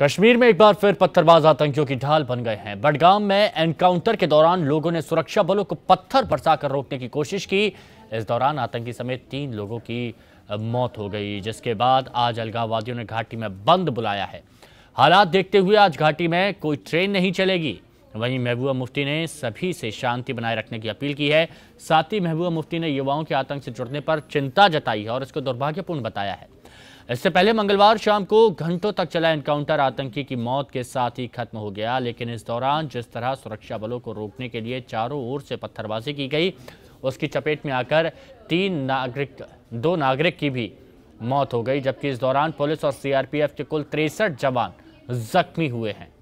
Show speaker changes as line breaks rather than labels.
कश्मीर में एक बार फिर पत्थरबाज आतंकियों की ढाल बन गए हैं बडगाम में एनकाउंटर के दौरान लोगों ने सुरक्षा बलों को पत्थर बरसाकर रोकने की कोशिश की इस दौरान आतंकी समेत तीन लोगों की मौत हो गई जिसके बाद आज अलगाववादियों ने घाटी में बंद बुलाया है हालात देखते हुए आज घाटी में कोई ट्रेन नहीं चलेगी वहीं महबूबा मुफ्ती ने सभी से शांति बनाए रखने की अपील की है साथ ही महबूबा मुफ्ती ने युवाओं के आतंक से जुड़ने पर चिंता जताई है और इसको दुर्भाग्यपूर्ण बताया है इससे पहले मंगलवार शाम को घंटों तक चला एनकाउंटर आतंकी की मौत के साथ ही खत्म हो गया लेकिन इस दौरान जिस तरह सुरक्षा बलों को रोकने के लिए चारों ओर से पत्थरबाजी की गई उसकी चपेट में आकर तीन नागरिक दो नागरिक की भी मौत हो गई जबकि इस दौरान पुलिस और सीआरपीएफ के कुल तिरसठ जवान जख्मी हुए हैं